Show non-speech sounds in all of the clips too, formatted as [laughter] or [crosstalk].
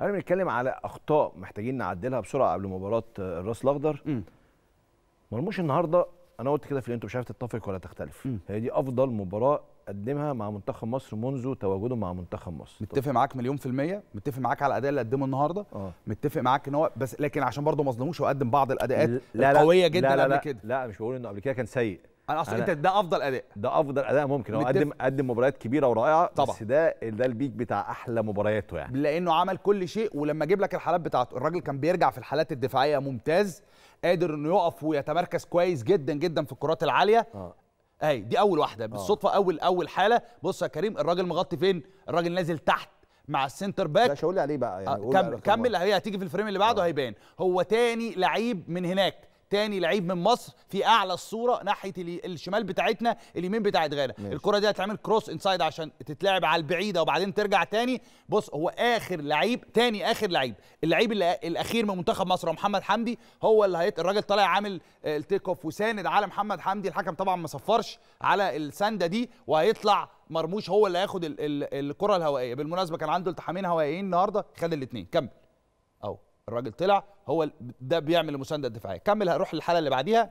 قبل ما نتكلم على اخطاء محتاجين نعدلها بسرعه قبل مباراه آه، الراس الاخضر مرموش النهارده انا قلت كده في الانترو مش عارف تتفق ولا تختلف م. هي دي افضل مباراه قدمها مع منتخب مصر منذ تواجده مع منتخب مصر متفق معاك مليون في المية متفق معاك على الأداء اللي قدمه النهارده آه. متفق معاك ان هو بس لكن عشان برضه ما ظلموش وقدم بعض الأداءات القوية جدا لا لا قبل كده لا مش بقول انه قبل كده كان سيء انا اصلا انت ده افضل اداء ده افضل اداء ممكن هو قدم قدم مباريات كبيره ورائعه طبعا بس ده ده البيك بتاع احلى مبارياته يعني لانه عمل كل شيء ولما اجيب لك الحالات بتاعته الراجل كان بيرجع في الحالات الدفاعيه ممتاز قادر انه يقف ويتمركز كويس جدا جدا في الكرات العاليه آه. اهي دي اول واحده آه. بالصدفه اول اول حاله بص يا كريم الراجل مغطي فين الراجل نازل تحت مع السنتر باك مش هقول عليه بقى يعني آه، كمل كمل هي هتيجي في الفريم اللي بعده آه. هيبان هو تاني لعيب من هناك تاني لعيب من مصر في اعلى الصوره ناحيه الشمال بتاعتنا اليمين بتاعت غانا الكره دي هتعمل كروس انسايد عشان تتلعب على البعيده وبعدين ترجع تاني بص هو اخر لعيب تاني اخر لعيب اللعيب الاخير من منتخب مصر محمد حمدي هو اللي هيت الراجل طالع عامل آه، التيك اوف وساند على محمد حمدي الحكم طبعا ما صفرش على السنده دي وهيطلع مرموش هو اللي هياخد الكره الهوائيه بالمناسبه كان عنده التحامين هوائيين النهارده خد الاثنين كمل الراجل طلع هو ده بيعمل المسانده الدفاعيه كمل هروح للحاله اللي بعديها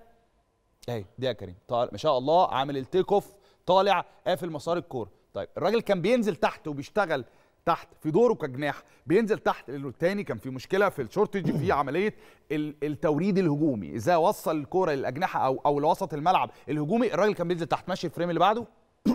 اهي دي يا كريم طالع ما شاء الله عامل التيك اوف طالع قافل مسار الكوره طيب الراجل كان بينزل تحت وبيشتغل تحت في دوره كجناح بينزل تحت لانه الثاني كان في مشكله في الشورتج في [coughs] عمليه التوريد الهجومي ازاي وصل الكوره للاجنحه او او لوسط الملعب الهجومي الراجل كان بينزل تحت ماشي الفريم اللي بعده [coughs]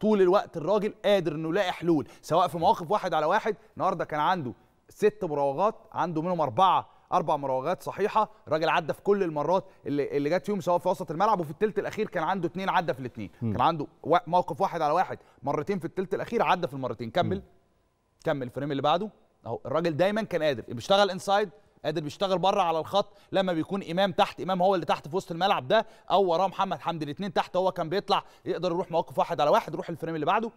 طول الوقت الراجل قادر انه يلاقي حلول سواء في مواقف واحد على واحد النهارده كان عنده ست مراوغات عنده منهم اربعه اربع مراوغات صحيحه الراجل عدى في كل المرات اللي, اللي جت فيهم سواء في وسط الملعب وفي الثلث الاخير كان عنده اثنين عدى في الاثنين كان عنده موقف واحد على واحد مرتين في الثلث الاخير عدى في المرتين كمل م. كمل الفريم اللي بعده اهو الراجل دايما كان قادر بيشتغل انسايد قادر بيشتغل بره على الخط لما بيكون امام تحت امام هو اللي تحت في وسط الملعب ده او وراه محمد حمدي الاثنين تحت هو كان بيطلع يقدر يروح موقف واحد على واحد يروح الفريم اللي بعده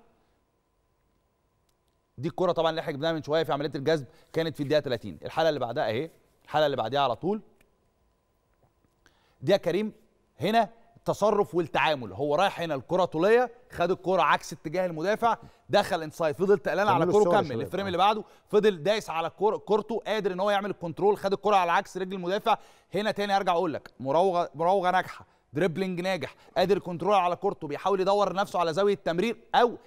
دي الكره طبعا اللي احنا جبناها من شويه في عمليه الجذب كانت في الدقيقه 30 الحاله اللي بعدها اهي الحاله اللي بعديها على طول دي يا كريم هنا التصرف والتعامل هو رايح هنا الكره طوليه خد الكره عكس اتجاه المدافع دخل انسايد فضل تقلان على كوره كمل الفريم اللي بعده فضل دايس على كورته قادر ان هو يعمل الكنترول خد الكره على عكس رجل المدافع هنا تاني ارجع اقول لك مراوغه مراوغه ناجحه دريبلينج ناجح قادر كنترول على كورته بيحاول يدور نفسه على زاويه التمرير او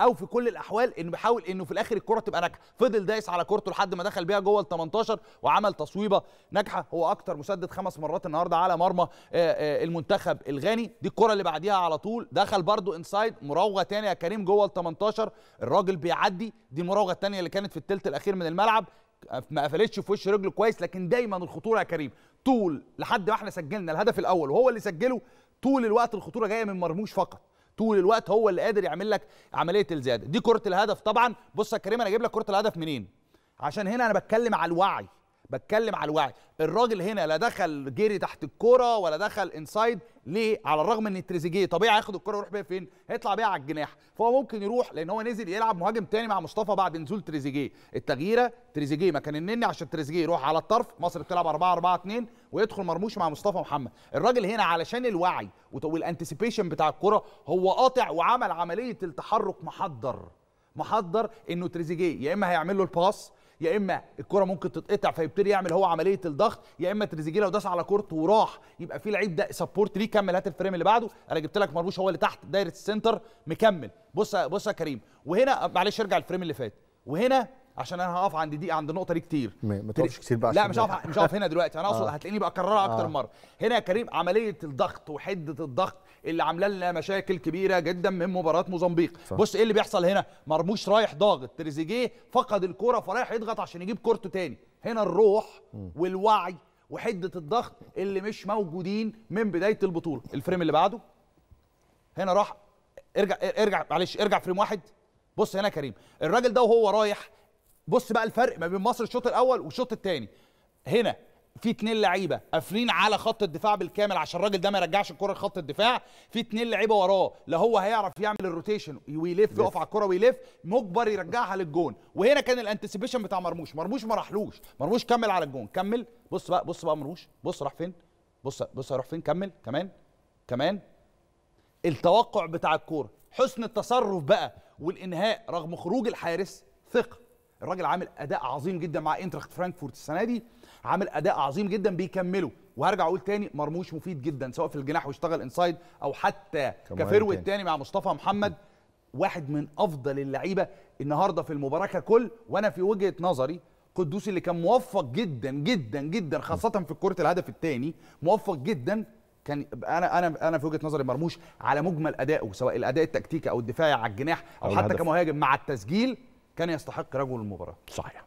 او في كل الاحوال انه بيحاول انه في الاخر الكره تبقى ناجحه فضل دايس على كورته لحد ما دخل بيها جوه ال 18 وعمل تصويبه ناجحه هو اكتر مسدد خمس مرات النهارده على مرمى آه، آه، المنتخب الغاني دي الكره اللي بعديها على طول دخل برده انسايد مراوغه تاني يا كريم جوه ال 18 الراجل بيعدي دي المراوغه الثانيه اللي كانت في الثلث الاخير من الملعب ما قفلتش في وش رجله كويس لكن دايما الخطوره يا كريم طول لحد ما احنا سجلنا الهدف الاول وهو اللي سجله طول الوقت الخطوره جايه من مرموش فقط طول الوقت هو اللي قادر يعمل لك عمليه الزياده دي كره الهدف طبعا بص يا كريم انا جايب لك كره الهدف منين عشان هنا انا بتكلم على الوعي بتكلم على الوعي الراجل هنا لا دخل جري تحت الكرة ولا دخل انسايد ليه على الرغم ان تريزيجيه طبيعي هياخد الكرة ويروح بيها فين هيطلع بيها على الجناح فهو ممكن يروح لان هو نزل يلعب مهاجم تاني مع مصطفى بعد نزول تريزيجيه التغييره تريزيجيه مكان النني عشان تريزيجيه يروح على الطرف مصر بتلعب 4 4 2 ويدخل مرموش مع مصطفى محمد الراجل هنا علشان الوعي والانتسيبيشن بتاع الكرة هو قاطع وعمل عملية التحرك محضر محضر انه تريزيجيه يا اما هيعمل له الباس يا اما الكره ممكن تتقطع فيبتدي يعمل هو عمليه الضغط يا اما تريزيجيه لو داس على كورته وراح يبقى في لعيب ده سبورت ليه كمل هات الفريم اللي بعده انا جبت لك مرموش هو اللي تحت دايره السنتر مكمل بص بص يا كريم وهنا معلش ارجع الفريم اللي فات وهنا عشان انا هقف عند دي عند النقطه دي كتير ما تقفش كتير بقى لا مش هقف مش هقف هنا دلوقتي انا اقصد [laughs] آه. هتلاقيني بقى اكررها اكتر آه. مره هنا يا كريم عمليه الضغط وحده الضغط اللي عامله لنا مشاكل كبيره جدا من مباراه موزمبيق بص ايه اللي بيحصل هنا مرموش رايح ضاغط تريزيجيه فقد الكره فرايح يضغط عشان يجيب كورته تاني هنا الروح والوعي وحده الضغط اللي مش موجودين من بدايه البطوله الفريم اللي بعده هنا راح ارجع ارجع معلش ارجع فريم واحد بص هنا كريم الراجل ده وهو رايح بص بقى الفرق ما بين مصر الشوط الاول والشوط الثاني هنا في اتنين لعيبه قافلين على خط الدفاع بالكامل عشان الراجل ده ما يرجعش الكره لخط الدفاع في اتنين لعيبه وراه لا هو هيعرف يعمل الروتيشن ويلف يقف على الكره ويلف مجبر يرجعها للجون وهنا كان الانتسيبيشن بتاع مرموش مرموش ما راحلوش مرموش كمل على الجون كمل بص بقى بص بقى مرموش بص راح فين بص بص هيروح فين كمل كمان كمان التوقع بتاع الكوره حسن التصرف بقى والانهاء رغم خروج الحارس ثقه الراجل عامل اداء عظيم جدا مع انترخت فرانكفورت السنه دي عامل اداء عظيم جدا بيكمله وهرجع اقول تاني مرموش مفيد جدا سواء في الجناح واشتغل انسايد او حتى كفيرو التاني مع مصطفى محمد واحد من افضل اللعيبه النهارده في المباراه ككل وانا في وجهه نظري قدوسي اللي كان موفق جدا جدا جدا خاصه في كره الهدف الثاني موفق جدا كان انا انا انا في وجهه نظري مرموش على مجمل ادائه سواء الاداء التكتيكي او الدفاعي على الجناح او, أو حتى الهدف. كمهاجم مع التسجيل كان يستحق رجل المباراه صحيح